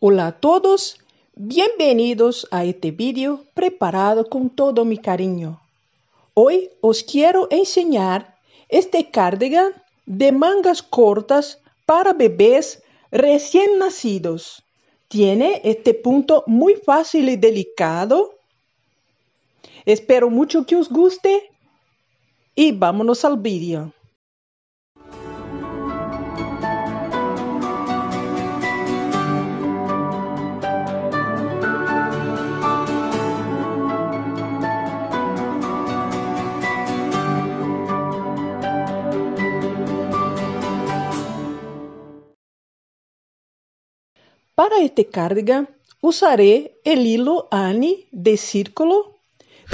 Hola a todos, bienvenidos a este vídeo preparado con todo mi cariño. Hoy os quiero enseñar este cardigan de mangas cortas para bebés recién nacidos. Tiene este punto muy fácil y delicado. Espero mucho que os guste y vámonos al vídeo. Para este carga usaré el hilo ANI de círculo.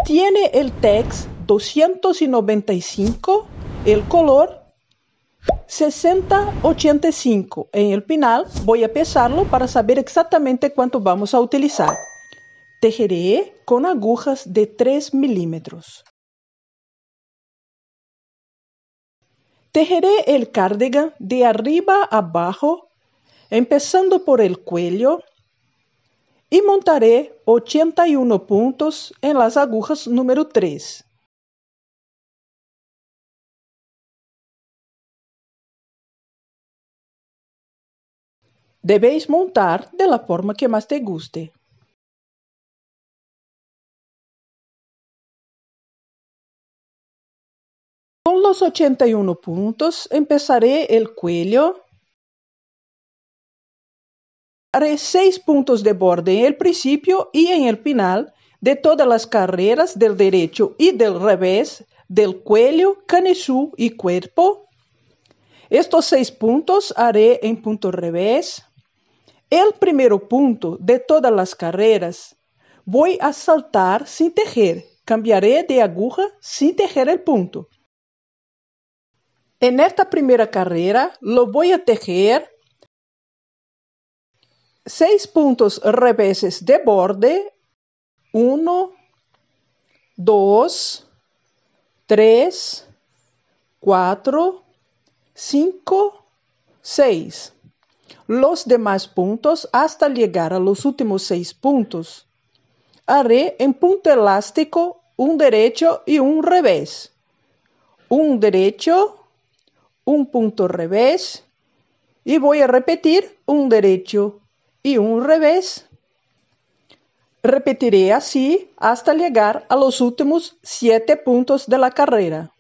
Tiene el TEX 295, el color 6085. En el pinal voy a pesarlo para saber exactamente cuánto vamos a utilizar. Tejeré con agujas de 3 milímetros. Tejeré el cardigan de arriba a abajo empezando por el cuello, y montaré 81 puntos en las agujas número 3. Debéis montar de la forma que más te guste. Con los 81 puntos empezaré el cuello Haré seis puntos de borde en el principio y en el final de todas las carreras del derecho y del revés del cuello, canesú y cuerpo. Estos seis puntos haré en punto revés. El primero punto de todas las carreras. Voy a saltar sin tejer. Cambiaré de aguja sin tejer el punto. En esta primera carrera lo voy a tejer seis puntos reveses de borde. 1, 2, tres 4, 5, 6. Los demás puntos hasta llegar a los últimos seis puntos. Haré en punto elástico un derecho y un revés. Un derecho, un punto revés y voy a repetir un derecho y un revés. Repetiré así hasta llegar a los últimos siete puntos de la carrera.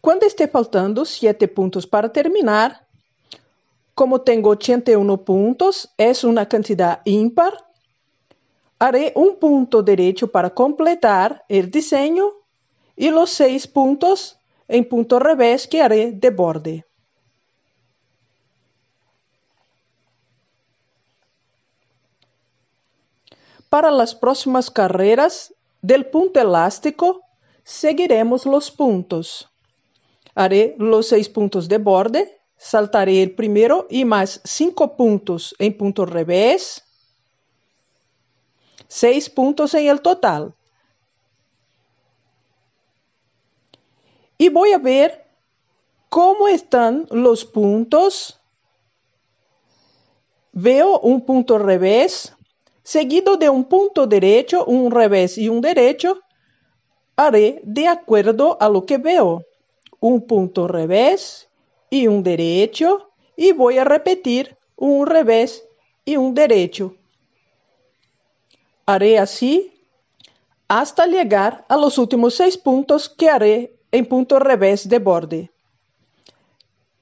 Cuando esté faltando 7 puntos para terminar, como tengo 81 puntos, es una cantidad ímpar, haré un punto derecho para completar el diseño y los seis puntos en punto revés que haré de borde. Para las próximas carreras del punto elástico, seguiremos los puntos. Haré los seis puntos de borde, saltaré el primero y más cinco puntos en punto revés, seis puntos en el total. y voy a ver cómo están los puntos. Veo un punto revés, seguido de un punto derecho, un revés y un derecho. Haré de acuerdo a lo que veo. Un punto revés y un derecho. Y voy a repetir un revés y un derecho. Haré así hasta llegar a los últimos seis puntos que haré en punto revés de borde.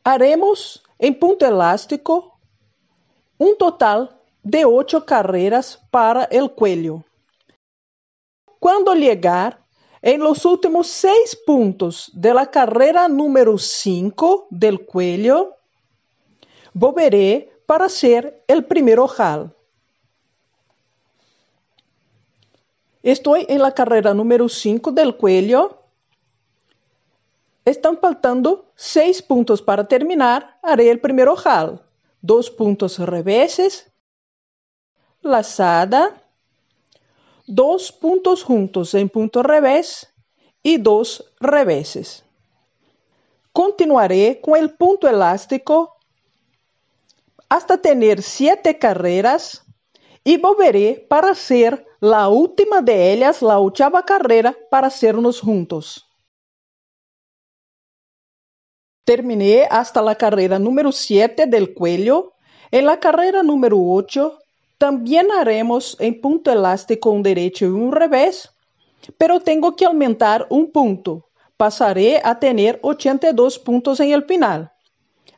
Haremos en punto elástico un total de 8 carreras para el cuello. Cuando llegar en los últimos seis puntos de la carrera número 5 del cuello, volveré para hacer el primer ojal. Estoy en la carrera número 5 del cuello, están faltando seis puntos para terminar. Haré el primer ojal. Dos puntos reveses. Lazada. Dos puntos juntos en punto revés y dos reveses. Continuaré con el punto elástico hasta tener siete carreras y volveré para hacer la última de ellas, la octava carrera, para hacernos juntos. Terminé hasta la carrera número 7 del cuello. En la carrera número 8 también haremos en punto elástico un derecho y un revés, pero tengo que aumentar un punto. Pasaré a tener 82 puntos en el final.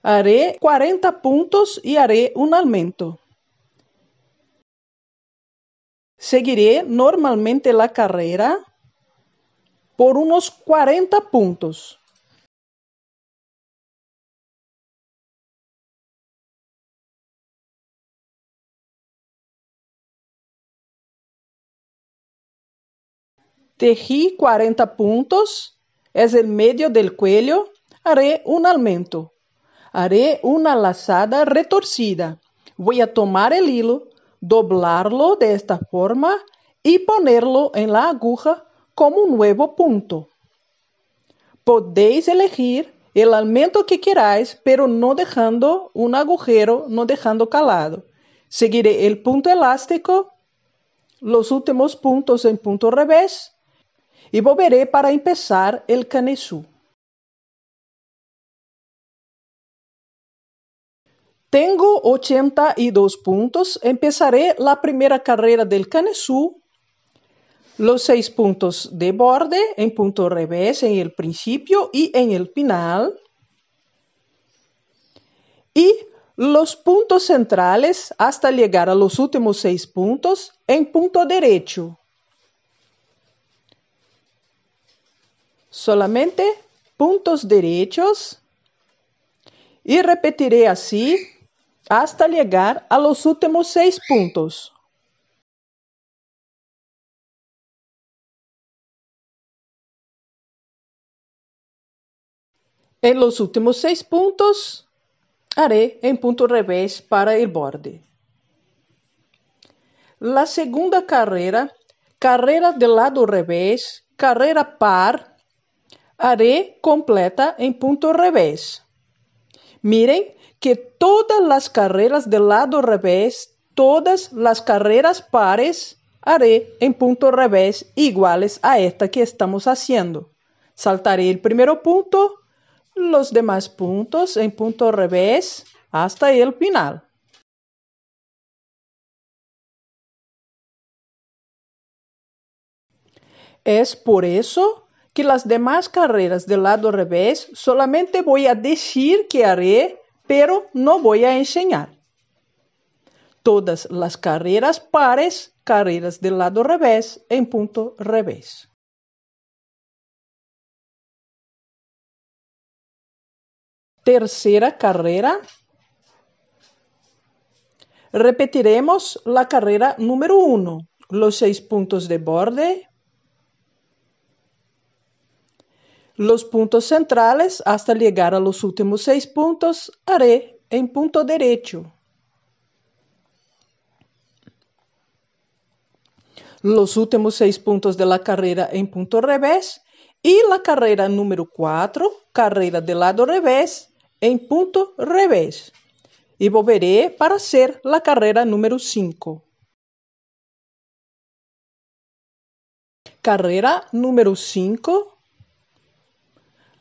Haré 40 puntos y haré un aumento. Seguiré normalmente la carrera por unos 40 puntos. Tejí 40 puntos, es el medio del cuello, haré un aumento. Haré una lazada retorcida. Voy a tomar el hilo, doblarlo de esta forma y ponerlo en la aguja como un nuevo punto. Podéis elegir el aumento que queráis, pero no dejando un agujero, no dejando calado. Seguiré el punto elástico, los últimos puntos en punto revés y volveré para empezar el canesú. Tengo 82 puntos. Empezaré la primera carrera del Canesú. Los seis puntos de borde en punto revés en el principio y en el final. Y los puntos centrales hasta llegar a los últimos seis puntos en punto derecho. solamente puntos derechos y repetiré así hasta llegar a los últimos seis puntos. En los últimos seis puntos haré en punto revés para el borde. La segunda carrera, carrera de lado revés, carrera par, haré completa en punto revés. Miren que todas las carreras del lado revés, todas las carreras pares, haré en punto revés iguales a esta que estamos haciendo. Saltaré el primer punto, los demás puntos en punto revés hasta el final. Es por eso que las demás carreras del lado revés solamente voy a decir que haré, pero no voy a enseñar. Todas las carreras pares, carreras del lado revés en punto revés. Tercera carrera. Repetiremos la carrera número 1, los seis puntos de borde Los puntos centrales, hasta llegar a los últimos seis puntos, haré en punto derecho. Los últimos seis puntos de la carrera en punto revés y la carrera número 4, carrera del lado revés, en punto revés. Y volveré para hacer la carrera número cinco. Carrera número 5,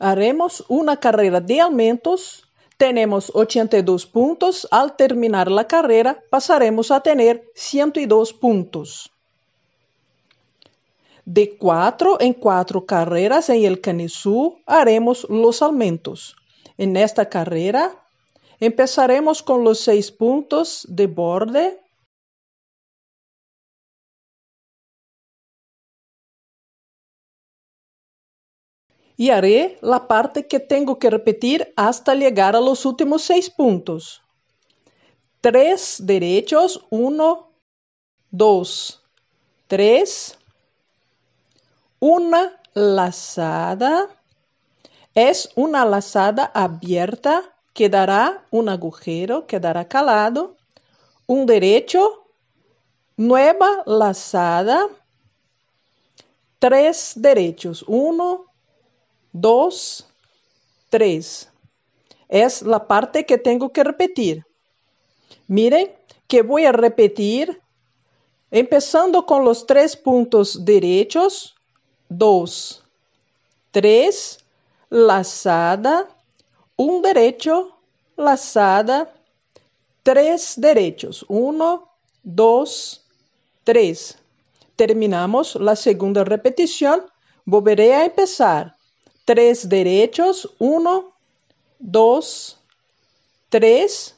Haremos una carrera de aumentos. Tenemos 82 puntos. Al terminar la carrera pasaremos a tener 102 puntos. De 4 en cuatro carreras en el Canesú haremos los aumentos. En esta carrera empezaremos con los seis puntos de borde y haré la parte que tengo que repetir hasta llegar a los últimos seis puntos. Tres derechos, uno, dos, tres, una lazada. Es una lazada abierta que dará un agujero, quedará calado. Un derecho, nueva lazada, tres derechos, uno, dos, tres. Es la parte que tengo que repetir. Miren que voy a repetir empezando con los tres puntos derechos. Dos, tres, lazada, un derecho, lazada, tres derechos. Uno, dos, tres. Terminamos la segunda repetición. Volveré a empezar. Tres derechos, 1, 2, 3,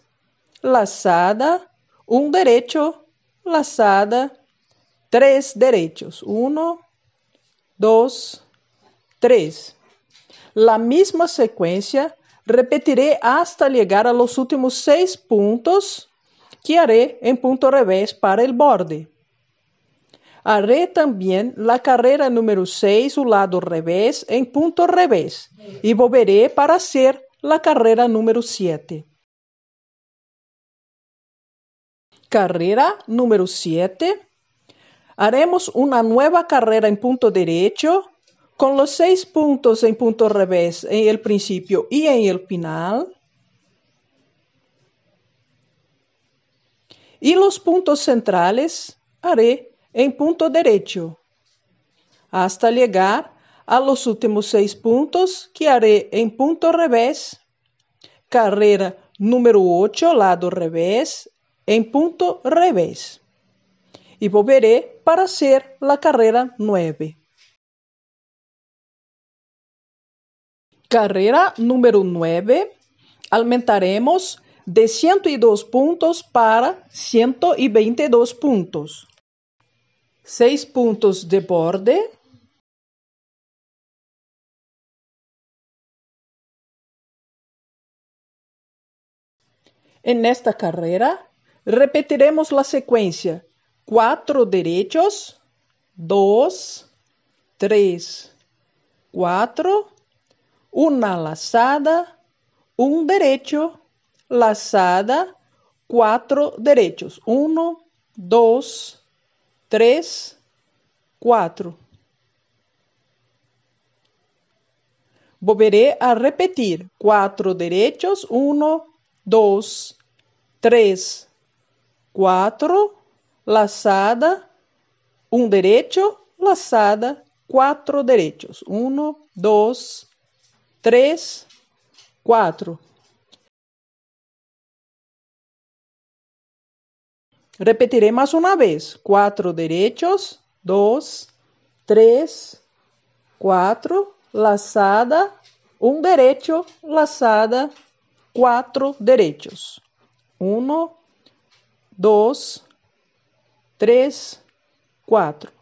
lazada, un derecho, lazada, tres derechos, 1, 2, 3. La misma secuencia repetiré hasta llegar a los últimos seis puntos que haré en punto revés para el borde. Haré también la carrera número 6, o lado revés, en punto revés, y volveré para hacer la carrera número 7. Carrera número 7. Haremos una nueva carrera en punto derecho con los seis puntos en punto revés en el principio y en el final. Y los puntos centrales haré em ponto direito. hasta chegar a los últimos seis pontos que haré em ponto revés. Carreira número 8, lado revés, em ponto revés. E volveré para hacer la carreira 9. Carreira número 9, aumentaremos de 102 pontos para 122 pontos. seis puntos de borde En esta carrera repetiremos la secuencia Cuatro derechos, Dos. Tres. Cuatro. una lazada, un derecho, lazada, cuatro derechos, uno, Tres. 3, 4. Volveré a repetir. Cuatro derechos. 1, 2, 3, 4. Lazada. Un derecho. Lazada. Cuatro derechos. 1, 2, 3, 4. Repetiré más una vez. Cuatro derechos, dos, tres, cuatro, lazada, un derecho, lazada, cuatro derechos. Uno, dos, tres, cuatro.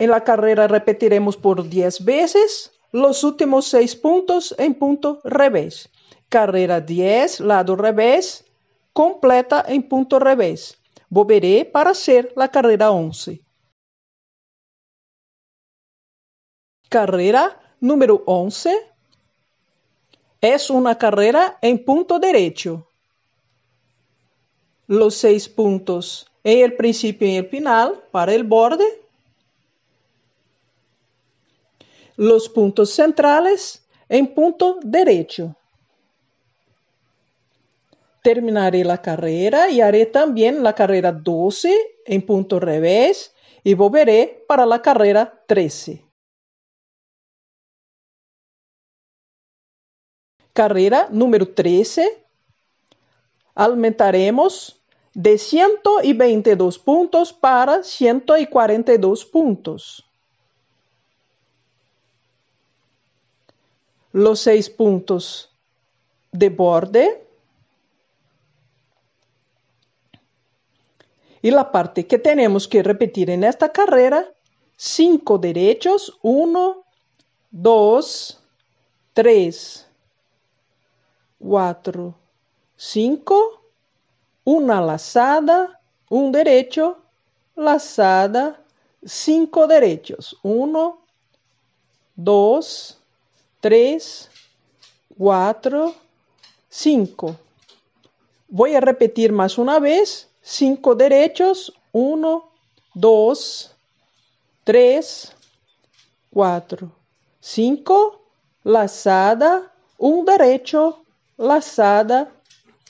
En la carrera repetiremos por diez veces los últimos seis puntos en punto revés. Carrera diez, lado revés, completa en punto revés. Volveré para hacer la carrera 11. Carrera número 11 es una carrera en punto derecho. Los seis puntos en el principio y el final para el borde. Los puntos centrales en punto derecho terminaré la carrera y haré también la carrera 12 en punto revés y volveré para la carrera 13. Carrera número 13. Aumentaremos de 122 puntos para 142 puntos. Los seis puntos de borde Y la parte que tenemos que repetir en esta carrera: 5 derechos, 1, 2, 3, 4, 5, una lazada, un derecho, lazada, 5 derechos, 1, 2, 3, 4, 5. Voy a repetir más una vez. 5 derechos, 1, 2, 3, 4, 5, lazada, 1 derecho, lazada,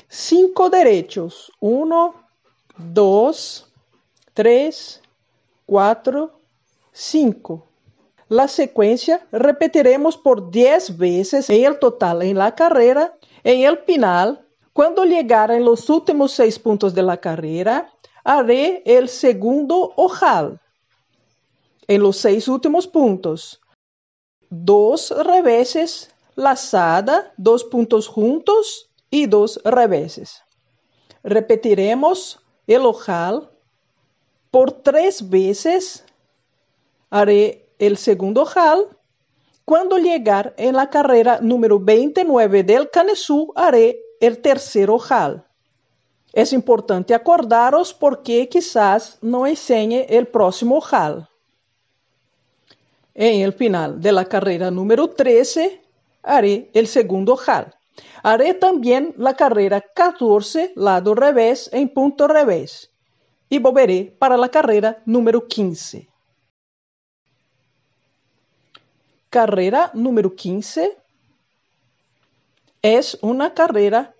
5 derechos, 1, 2, 3, 4, 5. La secuencia repetiremos por 10 veces en el total en la carrera, en el final. Cuando en los últimos seis puntos de la carrera, haré el segundo ojal en los seis últimos puntos. Dos reveses lazada, dos puntos juntos y dos reveses. Repetiremos el ojal por tres veces. Haré el segundo ojal. Cuando llegar en la carrera número 29 del Canesú, haré el tercer ojal. Es importante acordaros porque quizás no enseñe el próximo ojal. En el final de la carrera número 13 haré el segundo ojal. Haré también la carrera 14 lado revés en punto revés y volveré para la carrera número 15. Carrera número 15 es una carrera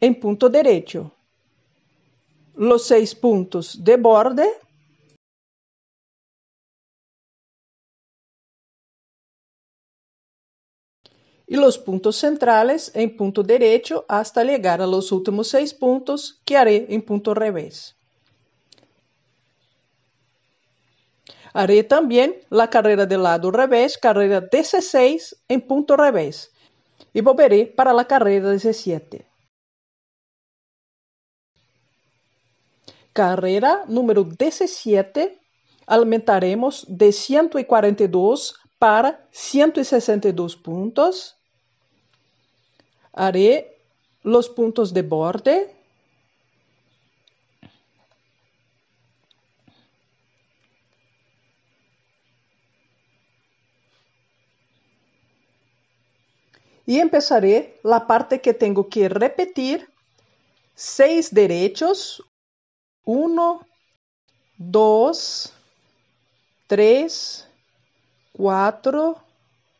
en punto derecho. Los seis puntos de borde y los puntos centrales en punto derecho hasta llegar a los últimos seis puntos que haré en punto revés. Haré también la carrera del lado revés, carrera 16 en punto revés, y volveré para la carrera 17. Carrera número 17 aumentaremos de 142 para 162 puntos. Haré los puntos de borde y empezaré la parte que tengo que repetir. Seis derechos. Uno, dos, tres, cuatro,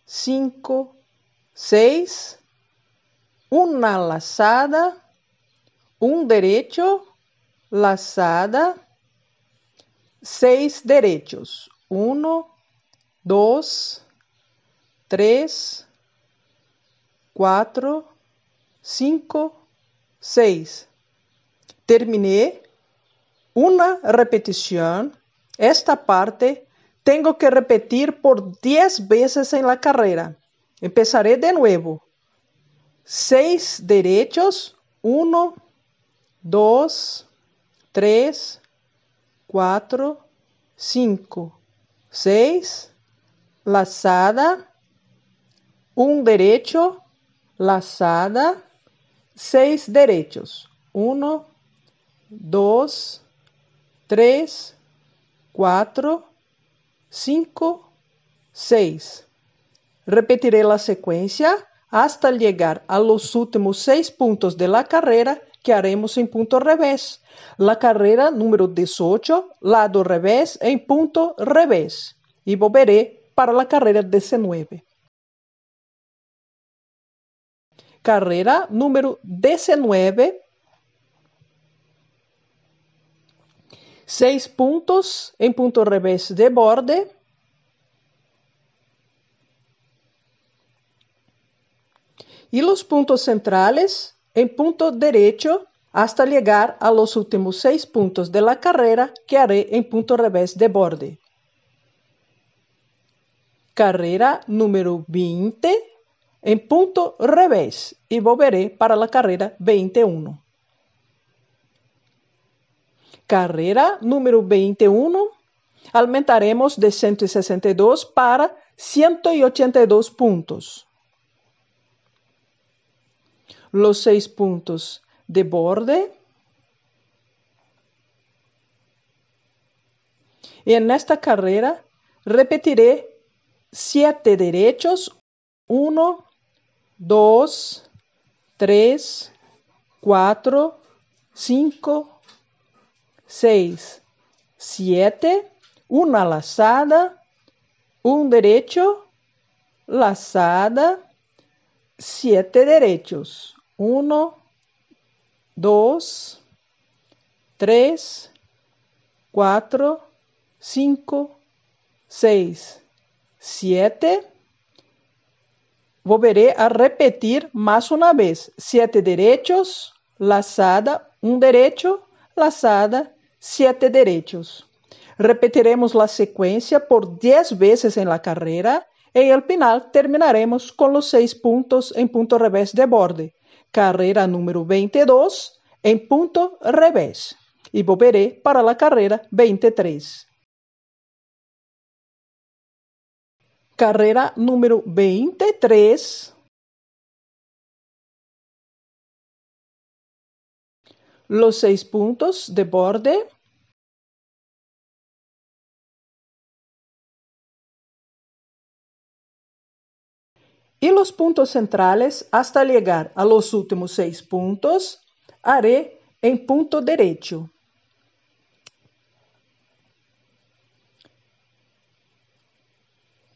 cinco, seis. Una lazada. Un derecho. Lazada. Seis derechos. Uno, dos, tres, 4, 5, 6. Terminé una repetición. Esta parte tengo que repetir por 10 veces en la carrera. Empezaré de nuevo. 6 derechos. 1, 2, 3, 4, 5, 6. Lazada. Un derecho lazada, seis derechos. Uno, dos, tres, cuatro, cinco, seis. Repetiré la secuencia hasta llegar a los últimos seis puntos de la carrera que haremos en punto revés. La carrera número 18, lado revés en punto revés. Y volveré para la carrera 19. carrera número 19. Seis puntos en punto revés de borde. Y los puntos centrales en punto derecho hasta llegar a los últimos seis puntos de la carrera que haré en punto revés de borde. Carrera número 20 en punto revés y volveré para la carrera 21. Carrera número 21, aumentaremos de 162 para 182 puntos. Los seis puntos de borde. Y en esta carrera repetiré siete derechos, uno dos, tres, cuatro, cinco, seis, siete, una lazada, un derecho, lazada, siete derechos. uno, dos, tres, cuatro, cinco, seis, siete, Volveré a repetir más una vez. Siete derechos, lazada, un derecho, lazada, siete derechos. Repetiremos la secuencia por diez veces en la carrera y al final terminaremos con los seis puntos en punto revés de borde. Carrera número 22 en punto revés. Y volveré para la carrera 23. carrera número 23, los seis puntos de borde, y los puntos centrales hasta llegar a los últimos seis puntos, haré en punto derecho.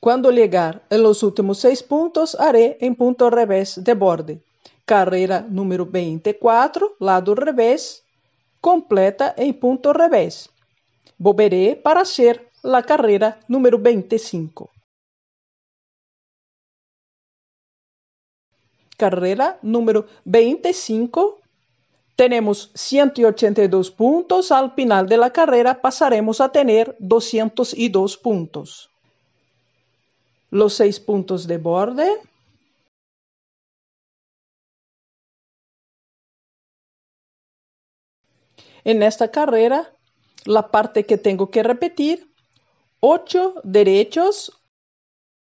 Cuando llegar a los últimos seis puntos, haré en punto revés de borde. Carrera número 24, lado revés, completa en punto revés. Volveré para hacer la carrera número 25. Carrera número 25. Tenemos 182 puntos. Al final de la carrera pasaremos a tener 202 puntos los seis puntos de borde En esta carrera, la parte que tengo que repetir, 8 derechos,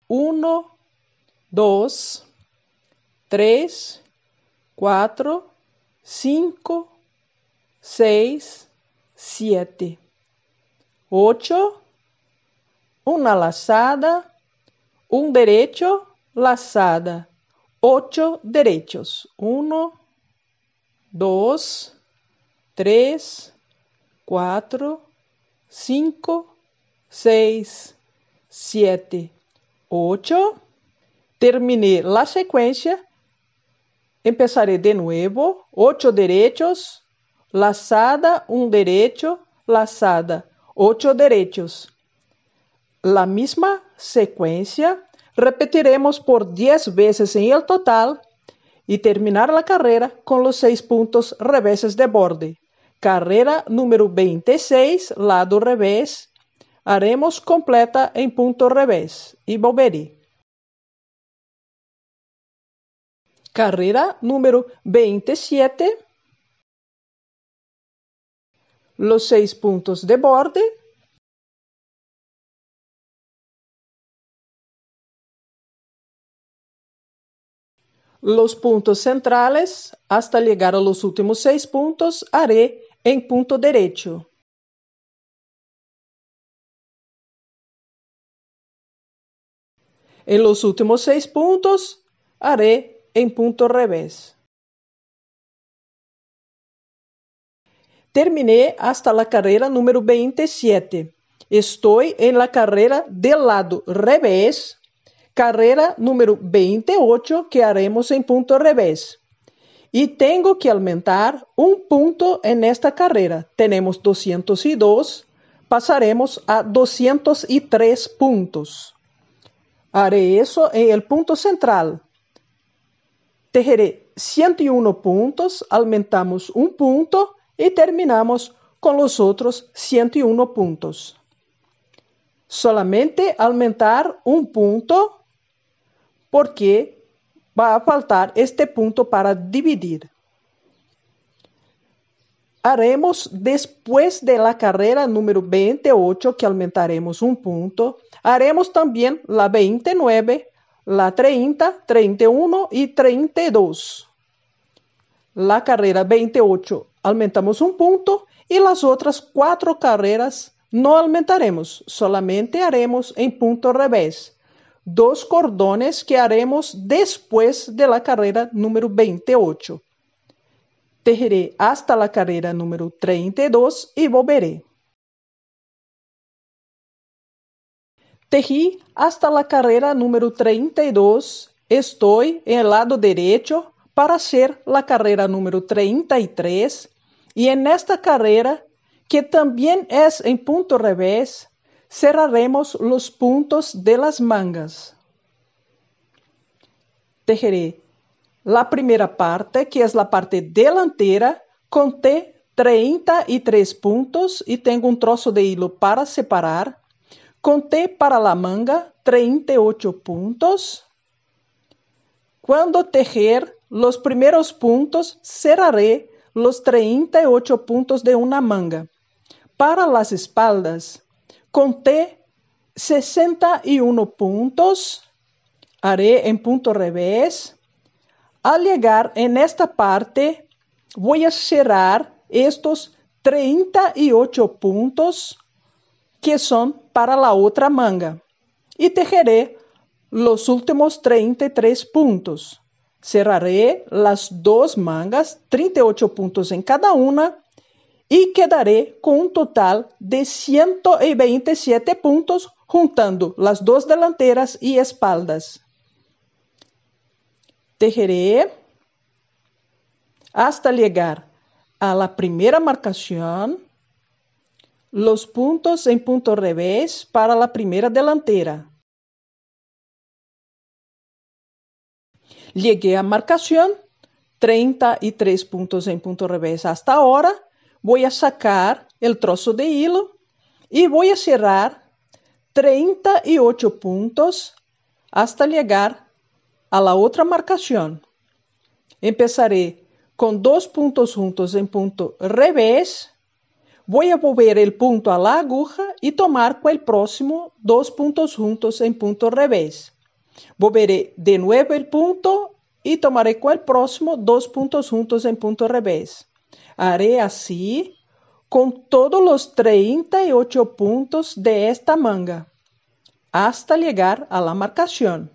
1, 2, 3, 4, 5, 6, 7, 8, una lazada, un derecho, lazada. Ocho derechos. Uno, dos, tres, cuatro, cinco, seis, siete, ocho. Terminé la secuencia. Empezaré de nuevo. Ocho derechos. Lazada, un derecho. Lazada, ocho derechos. La misma secuencia Repetiremos por 10 veces en el total y terminar la carrera con los 6 puntos reveses de borde. Carrera número 26, lado revés. Haremos completa en punto revés y volveré. Carrera número 27. Los 6 puntos de borde los puntos centrales hasta llegar a los últimos seis puntos haré en punto derecho. En los últimos seis puntos haré en punto revés. Terminé hasta la carrera número 27. Estoy en la carrera del lado revés carrera número 28 que haremos en punto revés. Y tengo que aumentar un punto en esta carrera. Tenemos 202, pasaremos a 203 puntos. Haré eso en el punto central. Tejeré 101 puntos, aumentamos un punto y terminamos con los otros 101 puntos. Solamente aumentar un punto porque va a faltar este punto para dividir. Haremos después de la carrera número 28, que aumentaremos un punto. Haremos también la 29, la 30, 31 y 32. La carrera 28 aumentamos un punto y las otras cuatro carreras no aumentaremos, solamente haremos en punto revés dos cordones que haremos después de la carrera número 28. Tejeré hasta la carrera número 32 y volveré. Tejí hasta la carrera número 32. Estoy en el lado derecho para hacer la carrera número 33 y en esta carrera, que también es en punto revés, cerraremos los puntos de las mangas. Tejeré la primera parte, que es la parte delantera, conté 33 puntos y tengo un trozo de hilo para separar. Conté para la manga 38 puntos. Cuando tejer los primeros puntos, cerraré los 38 puntos de una manga. Para las espaldas, Conté 61 puntos. Haré en punto revés. Al llegar en esta parte, voy a cerrar estos 38 puntos que son para la otra manga. Y tejeré los últimos 33 puntos. Cerraré las dos mangas, 38 puntos en cada una, y quedaré con un total de 127 puntos juntando las dos delanteras y espaldas. Tejeré hasta llegar a la primera marcación los puntos en punto revés para la primera delantera. Llegué a marcación 33 puntos en punto revés hasta ahora voy a sacar el trozo de hilo y voy a cerrar 38 puntos hasta llegar a la otra marcación. Empezaré con dos puntos juntos en punto revés. Voy a volver el punto a la aguja y tomar con el próximo dos puntos juntos en punto revés. Volveré de nuevo el punto y tomaré con el próximo dos puntos juntos en punto revés. Haré así con todos los 38 puntos de esta manga, hasta llegar a la marcación.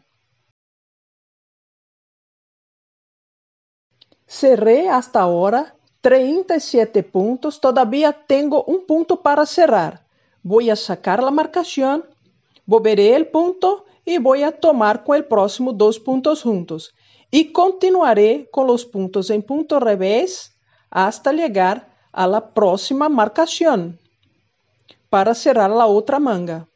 Cerré hasta ahora 37 puntos, todavía tengo un punto para cerrar. Voy a sacar la marcación, volveré el punto y voy a tomar con el próximo dos puntos juntos. Y continuaré con los puntos en punto revés hasta llegar a la próxima marcación para cerrar la otra manga.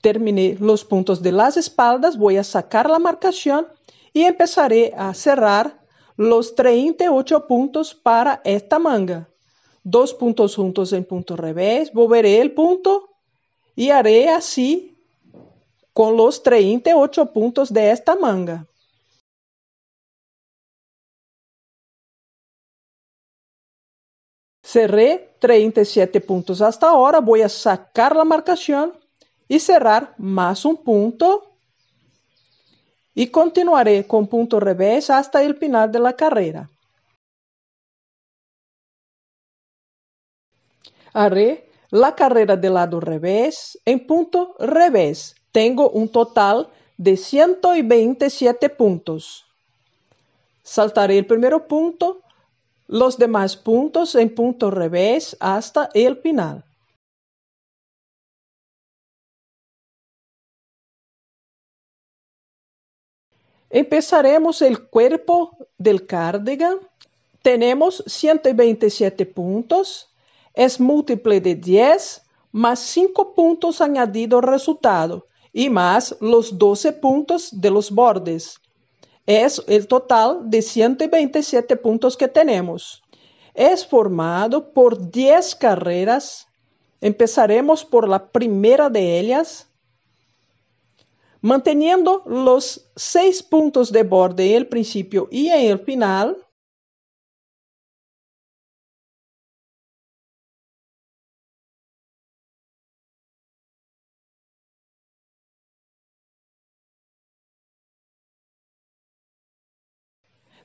Terminé los puntos de las espaldas, voy a sacar la marcación y empezaré a cerrar los 38 puntos para esta manga. Dos puntos juntos en punto revés, volveré el punto y haré así con los 38 puntos de esta manga. Cerré 37 puntos hasta ahora. Voy a sacar la marcación y cerrar más un punto. Y continuaré con punto revés hasta el final de la carrera. Haré la carrera de lado revés en punto revés. Tengo un total de 127 puntos. Saltaré el primer punto los demás puntos en punto revés hasta el final. Empezaremos el cuerpo del cardigan. Tenemos 127 puntos. Es múltiple de 10 más 5 puntos añadidos resultado y más los 12 puntos de los bordes es el total de 127 puntos que tenemos. Es formado por 10 carreras. Empezaremos por la primera de ellas, manteniendo los 6 puntos de borde en el principio y en el final.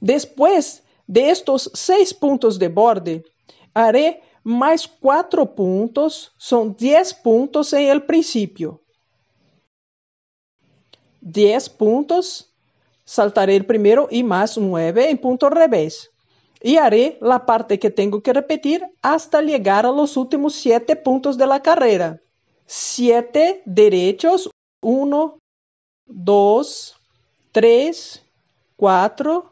Después de estos seis puntos de borde, haré más cuatro puntos, son diez puntos en el principio. Diez puntos, saltaré el primero y más nueve en punto revés. Y haré la parte que tengo que repetir hasta llegar a los últimos siete puntos de la carrera. Siete derechos, uno, dos, tres, cuatro,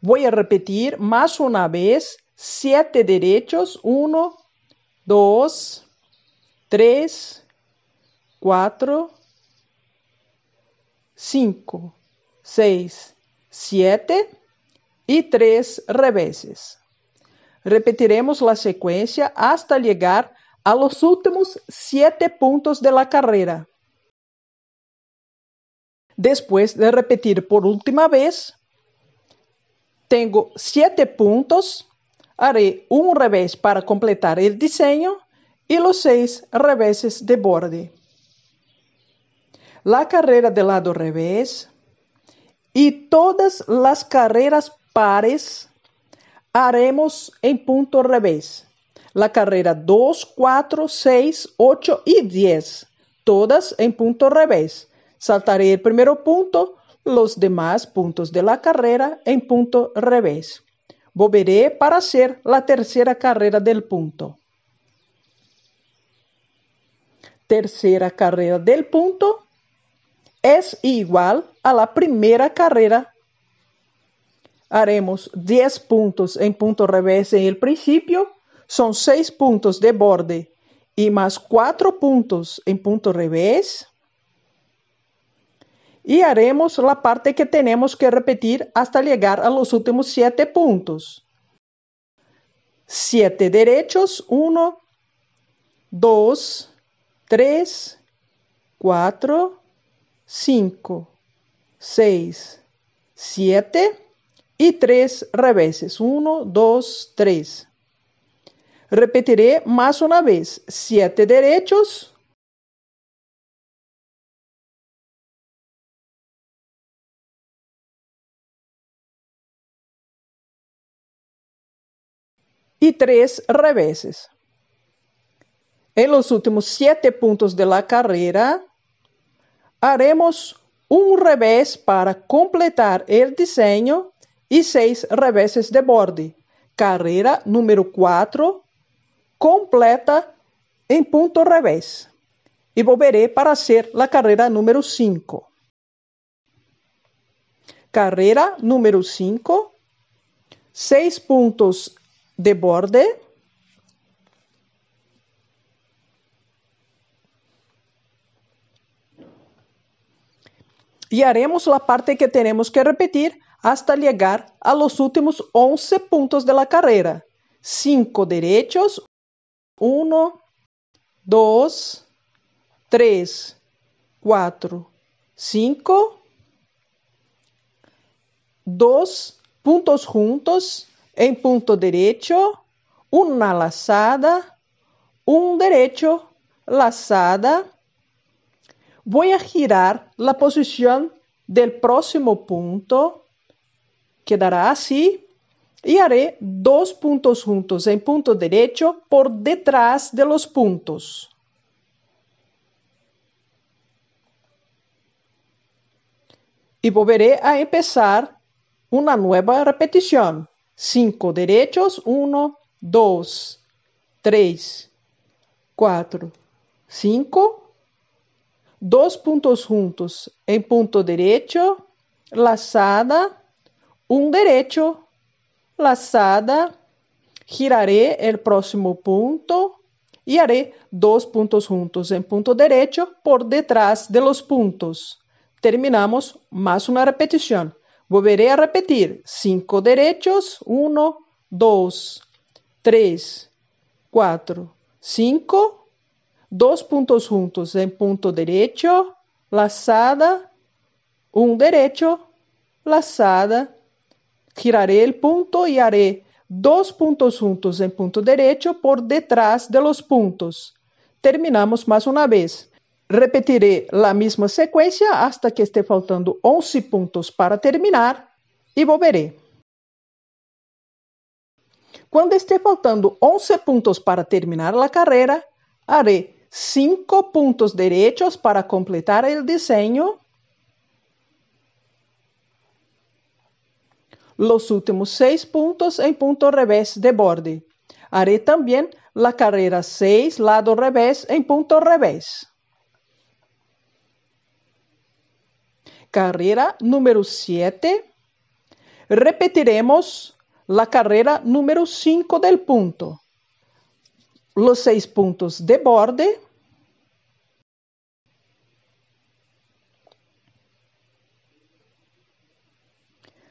Voy a repetir más una vez, siete derechos, uno, dos, tres, cuatro, cinco, seis, siete y tres reveses. Repetiremos la secuencia hasta llegar a los últimos siete puntos de la carrera. Después de repetir por última vez, tengo siete puntos. Haré un revés para completar el diseño y los seis reveses de borde. La carrera del lado revés y todas las carreras pares haremos en punto revés. La carrera 2, 4, 6, 8 y 10, todas en punto revés. Saltaré el primer punto, los demás puntos de la carrera en punto revés. Volveré para hacer la tercera carrera del punto. Tercera carrera del punto es igual a la primera carrera. Haremos 10 puntos en punto revés en el principio. Son 6 puntos de borde y más 4 puntos en punto revés y haremos la parte que tenemos que repetir hasta llegar a los últimos siete puntos. Siete derechos, 1, 2, 3, 4, 5, 6, 7 y 3 reveses. 1, 2, 3. Repetiré más una vez. 7 derechos, y tres reveses. En los últimos siete puntos de la carrera, haremos un revés para completar el diseño y seis reveses de borde. Carrera número 4 completa en punto revés. Y volveré para hacer la carrera número 5. Carrera número 5, seis puntos de borde y haremos la parte que tenemos que repetir hasta llegar a los últimos 11 puntos de la carrera. 5 derechos, 1, 2, 3, 4, 5, 2 puntos juntos, en punto derecho, una lazada, un derecho, lazada. Voy a girar la posición del próximo punto. Quedará así. Y haré dos puntos juntos en punto derecho por detrás de los puntos. Y volveré a empezar una nueva repetición cinco derechos, uno, dos, tres, cuatro, cinco, dos puntos juntos en punto derecho, lazada, un derecho, lazada, giraré el próximo punto y haré dos puntos juntos en punto derecho por detrás de los puntos. Terminamos más una repetición. Volveré a repetir. Cinco derechos. 1, 2, tres, 4, 5, Dos puntos juntos en punto derecho, lazada. Un derecho, lazada. Giraré el punto y haré dos puntos juntos en punto derecho por detrás de los puntos. Terminamos más una vez. Repetiré la misma secuencia hasta que esté faltando 11 puntos para terminar y volveré. Cuando esté faltando 11 puntos para terminar la carrera, haré 5 puntos derechos para completar el diseño. Los últimos 6 puntos en punto revés de borde. Haré también la carrera 6 lado revés en punto revés. carrera número 7, repetiremos la carrera número 5 del punto, los 6 puntos de borde,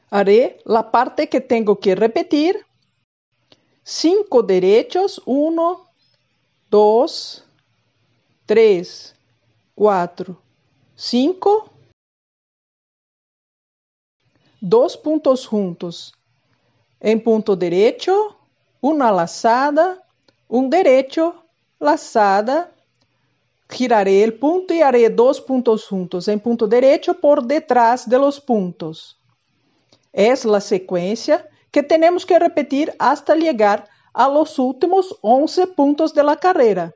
haré la parte que tengo que repetir, 5 derechos, 1, 2, 3, 4, 5, dos pontos juntos. Em ponto direito uma laçada, um direito laçada. Giraré o ponto e haré dois pontos juntos em ponto direito por detrás de los puntos. Es la secuencia que tenemos que repetir hasta llegar a los últimos 11 puntos de la carrera.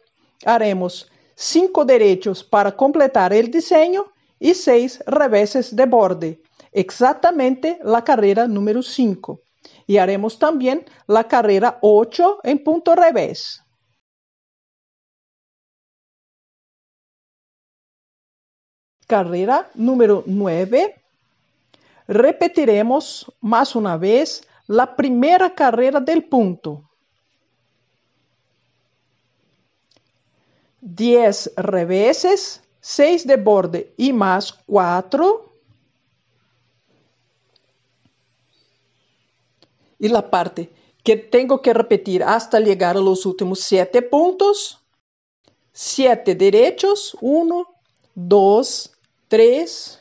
Haremos cinco derechos para completar el diseño y seis reveses de borde. exactamente la carrera número 5 y haremos también la carrera 8 en punto revés. Carrera número 9. Repetiremos más una vez la primera carrera del punto. 10 reveses, 6 de borde y más 4 y la parte que tengo que repetir hasta llegar a los últimos siete puntos. Siete derechos. Uno, dos, tres,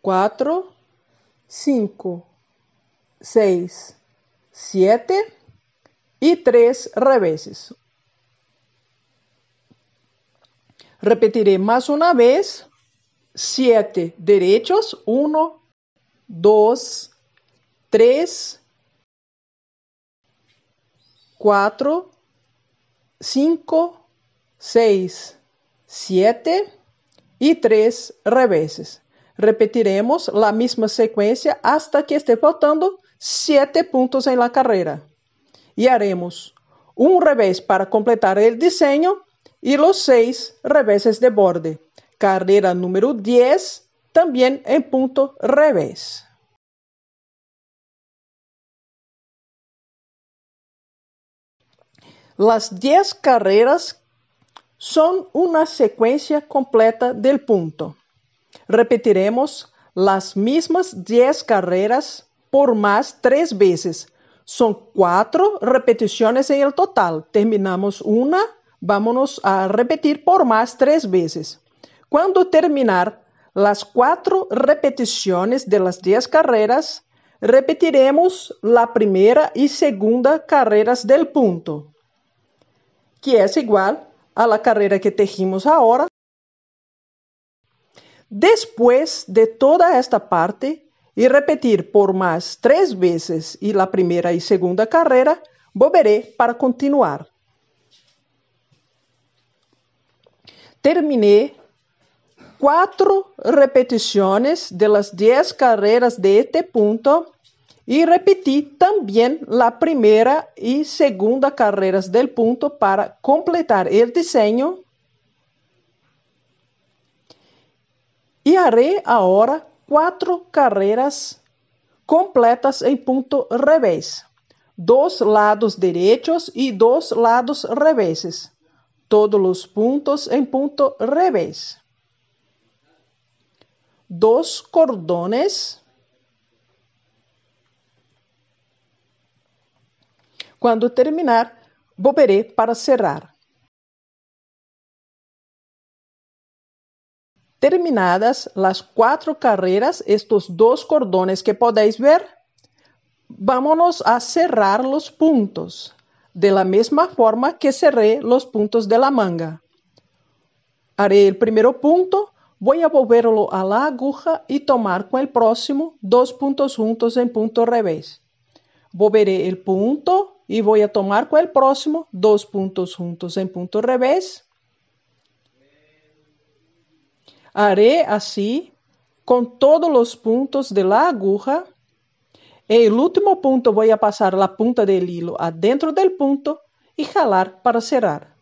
cuatro, cinco, seis, siete y tres reveses. Repetiré más una vez. Siete derechos. Uno, dos, tres, 4, 5, 6, 7 y 3 reveses. Repetiremos la misma secuencia hasta que esté faltando 7 puntos en la carrera. Y haremos un revés para completar el diseño y los 6 reveses de borde. Carrera número 10, también en punto revés. Las 10 carreras son una secuencia completa del punto. Repetiremos las mismas 10 carreras por más tres veces. Son cuatro repeticiones en el total. Terminamos una, vámonos a repetir por más tres veces. Cuando terminar las cuatro repeticiones de las 10 carreras, repetiremos la primera y segunda carreras del punto que es igual a la carrera que tejimos ahora. Después de toda esta parte y repetir por más tres veces y la primera y segunda carrera, volveré para continuar. Terminé cuatro repeticiones de las diez carreras de este punto y repetí también la primera y segunda carreras del punto para completar el diseño. Y haré ahora cuatro carreras completas en punto revés, dos lados derechos y dos lados reveses, todos los puntos en punto revés, dos cordones Cuando terminar, volveré para cerrar. Terminadas las cuatro carreras, estos dos cordones que podéis ver, vámonos a cerrar los puntos, de la misma forma que cerré los puntos de la manga. Haré el primero punto, voy a volverlo a la aguja y tomar con el próximo dos puntos juntos en punto revés. Volveré el punto, y voy a tomar con el próximo dos puntos juntos en punto revés. Haré así con todos los puntos de la aguja. El último punto voy a pasar la punta del hilo adentro del punto y jalar para cerrar.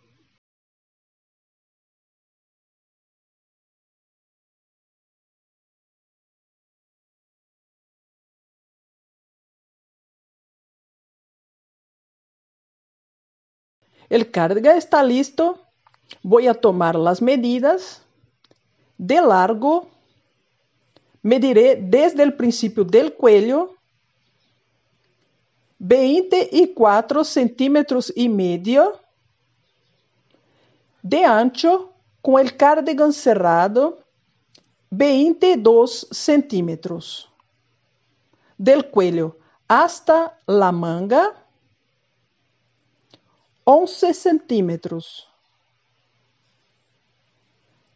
El carga está listo. Voy a tomar las medidas. De largo. Mediré desde el principio del cuello. 24 centímetros y medio de ancho con el cardigan cerrado 22 centímetros del cuello hasta la manga 11 centímetros.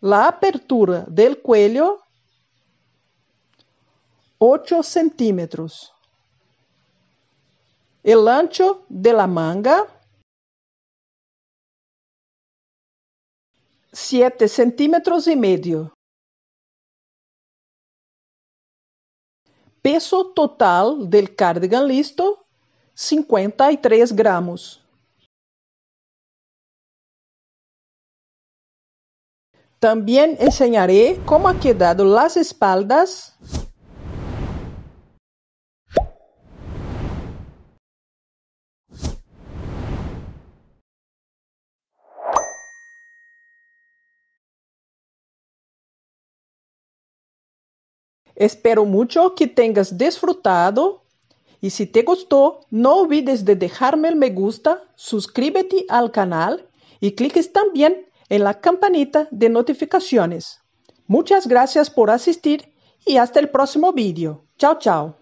La apertura del cuello 8 centímetros. El ancho de la manga 7 centímetros y medio. Peso total del cardigan listo 53 gramos. También enseñaré cómo ha quedado las espaldas. Espero mucho que tengas disfrutado y si te gustó, no olvides de dejarme el me gusta, suscríbete al canal y cliques también en la campanita de notificaciones. Muchas gracias por asistir y hasta el próximo vídeo. Chao, chao.